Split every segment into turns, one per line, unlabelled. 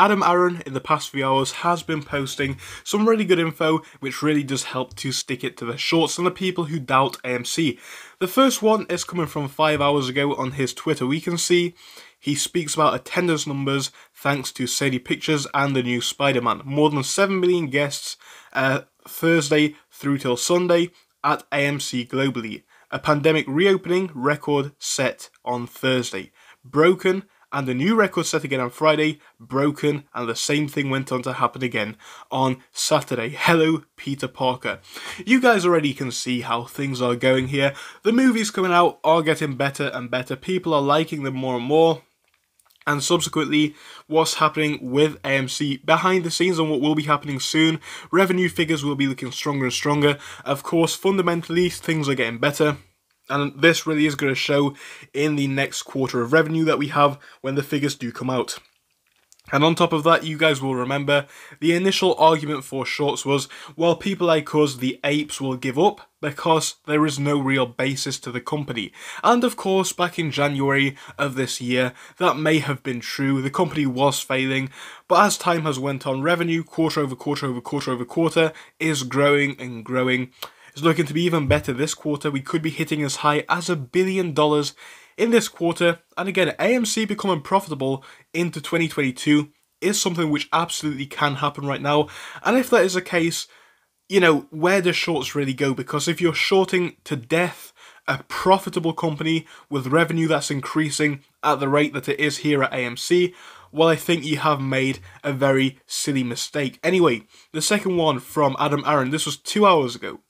Adam Aaron in the past few hours has been posting some really good info which really does help to stick it to the shorts and the people who doubt AMC. The first one is coming from five hours ago on his Twitter. We can see he speaks about attendance numbers thanks to Sony Pictures and the new Spider-Man. More than 7 million guests uh, Thursday through till Sunday at AMC globally. A pandemic reopening record set on Thursday. Broken and the new record set again on Friday, broken, and the same thing went on to happen again on Saturday. Hello, Peter Parker. You guys already can see how things are going here. The movies coming out are getting better and better. People are liking them more and more and subsequently what's happening with AMC behind the scenes and what will be happening soon. Revenue figures will be looking stronger and stronger. Of course, fundamentally, things are getting better. And this really is going to show in the next quarter of revenue that we have when the figures do come out. And on top of that, you guys will remember, the initial argument for shorts was, well, people like us, the apes, will give up because there is no real basis to the company. And of course, back in January of this year, that may have been true, the company was failing, but as time has went on, revenue quarter over quarter over quarter over quarter is growing and growing is looking to be even better this quarter. We could be hitting as high as a billion dollars in this quarter. And again, AMC becoming profitable into 2022 is something which absolutely can happen right now. And if that is the case, you know, where do shorts really go? Because if you're shorting to death a profitable company with revenue that's increasing at the rate that it is here at AMC, well, I think you have made a very silly mistake. Anyway, the second one from Adam Aaron, this was two hours ago.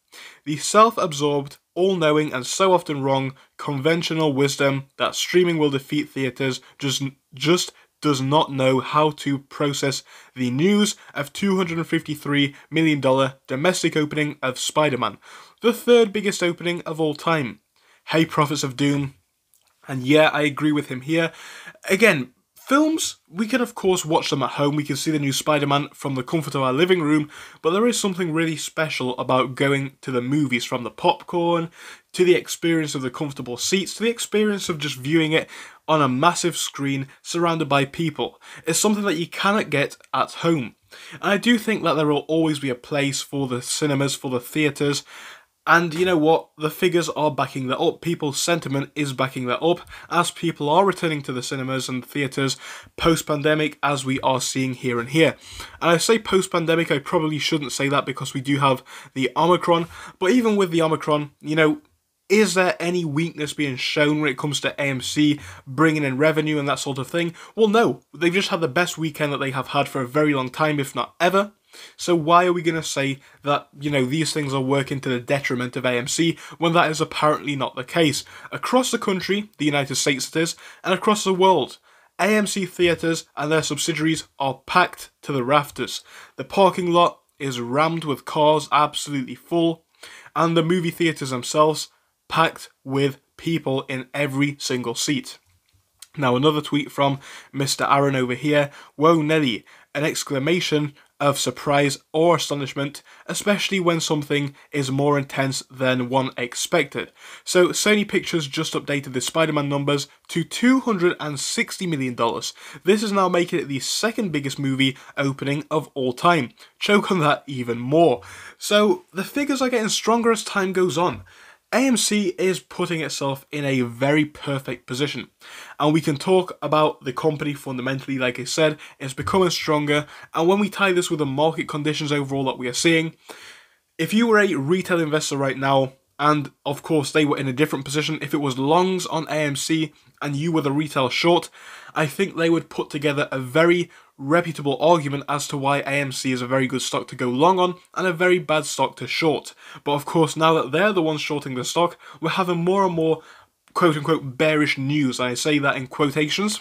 The self absorbed, all knowing, and so often wrong conventional wisdom that streaming will defeat theatres just, just does not know how to process the news of $253 million domestic opening of Spider Man, the third biggest opening of all time. Hey, Prophets of Doom. And yeah, I agree with him here. Again, Films, we can of course watch them at home, we can see the new Spider Man from the comfort of our living room, but there is something really special about going to the movies from the popcorn, to the experience of the comfortable seats, to the experience of just viewing it on a massive screen surrounded by people. It's something that you cannot get at home. And I do think that there will always be a place for the cinemas, for the theatres, and you know what? The figures are backing that up. People's sentiment is backing that up as people are returning to the cinemas and theatres post pandemic, as we are seeing here and here. And I say post pandemic, I probably shouldn't say that because we do have the Omicron. But even with the Omicron, you know, is there any weakness being shown when it comes to AMC bringing in revenue and that sort of thing? Well, no. They've just had the best weekend that they have had for a very long time, if not ever. So why are we going to say that, you know, these things are working to the detriment of AMC when that is apparently not the case? Across the country, the United States it is, and across the world, AMC theatres and their subsidiaries are packed to the rafters. The parking lot is rammed with cars absolutely full, and the movie theatres themselves packed with people in every single seat. Now, another tweet from Mr. Aaron over here. Whoa, Nelly! An exclamation of surprise or astonishment, especially when something is more intense than one expected. So, Sony Pictures just updated the Spider Man numbers to $260 million. This is now making it the second biggest movie opening of all time. Choke on that even more. So, the figures are getting stronger as time goes on. AMC is putting itself in a very perfect position. And we can talk about the company fundamentally, like I said, it's becoming stronger. And when we tie this with the market conditions overall that we are seeing, if you were a retail investor right now, and of course they were in a different position. If it was longs on AMC and you were the retail short, I think they would put together a very reputable argument as to why AMC is a very good stock to go long on and a very bad stock to short. But of course, now that they're the ones shorting the stock, we're having more and more quote unquote bearish news. I say that in quotations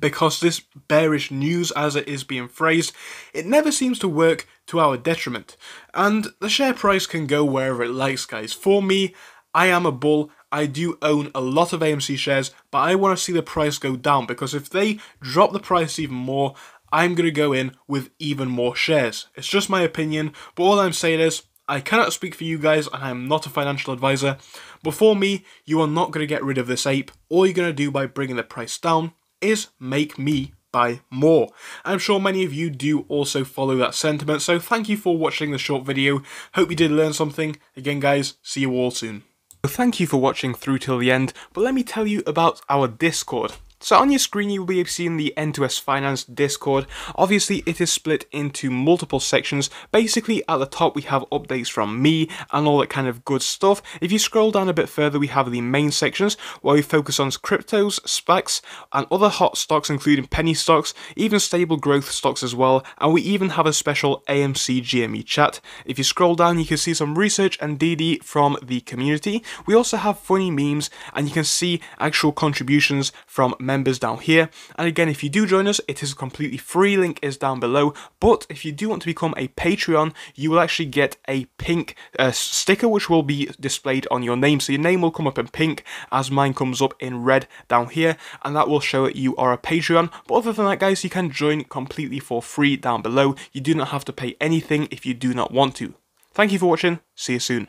because this bearish news, as it is being phrased, it never seems to work to our detriment. And the share price can go wherever it likes, guys. For me, I am a bull. I do own a lot of AMC shares, but I want to see the price go down because if they drop the price even more, I'm going to go in with even more shares. It's just my opinion, but all I'm saying is I cannot speak for you guys and I am not a financial advisor, but for me, you are not going to get rid of this ape. All you're going to do by bringing the price down is make me buy more. I'm sure many of you do also follow that sentiment, so thank you for watching the short video. Hope you did learn something. Again guys, see you all soon. thank you for watching through till the end, but let me tell you about our Discord. So on your screen you will be seeing the N2S Finance Discord. Obviously it is split into multiple sections. Basically at the top we have updates from me and all that kind of good stuff. If you scroll down a bit further we have the main sections where we focus on cryptos, specs, and other hot stocks including penny stocks, even stable growth stocks as well and we even have a special AMC GME chat. If you scroll down you can see some research and DD from the community. We also have funny memes and you can see actual contributions from members down here. And again, if you do join us, it is a completely free link is down below. But if you do want to become a Patreon, you will actually get a pink uh, sticker, which will be displayed on your name. So your name will come up in pink as mine comes up in red down here. And that will show that you are a Patreon. But other than that, guys, you can join completely for free down below. You do not have to pay anything if you do not want to. Thank you for watching. See you soon.